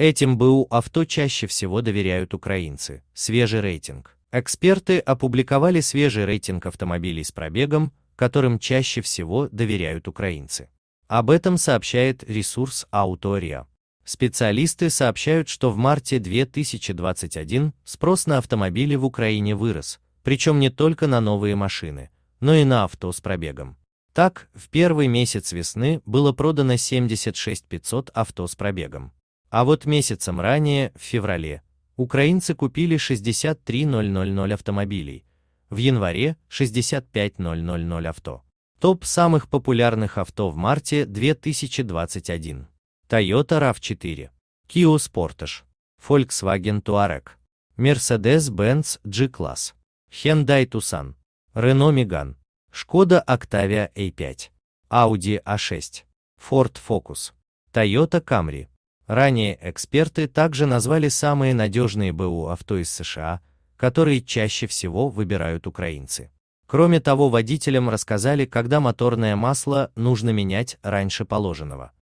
Этим БУ авто чаще всего доверяют украинцы. Свежий рейтинг. Эксперты опубликовали свежий рейтинг автомобилей с пробегом, которым чаще всего доверяют украинцы. Об этом сообщает ресурс Autoria. Специалисты сообщают, что в марте 2021 спрос на автомобили в Украине вырос, причем не только на новые машины, но и на авто с пробегом. Так, в первый месяц весны было продано 76 500 авто с пробегом. А вот месяцем ранее, в феврале, украинцы купили 63000 автомобилей, в январе 65000 авто. Топ самых популярных авто в марте 2021. Toyota RAV4, Kia Sportage, Volkswagen Touareg, Mercedes-Benz G-класс, Hyundai Tucson, Renault Megane, Skoda Octavia A5, Audi A6, Ford Focus, Toyota Camry, Ранее эксперты также назвали самые надежные БУ авто из США, которые чаще всего выбирают украинцы. Кроме того, водителям рассказали, когда моторное масло нужно менять раньше положенного.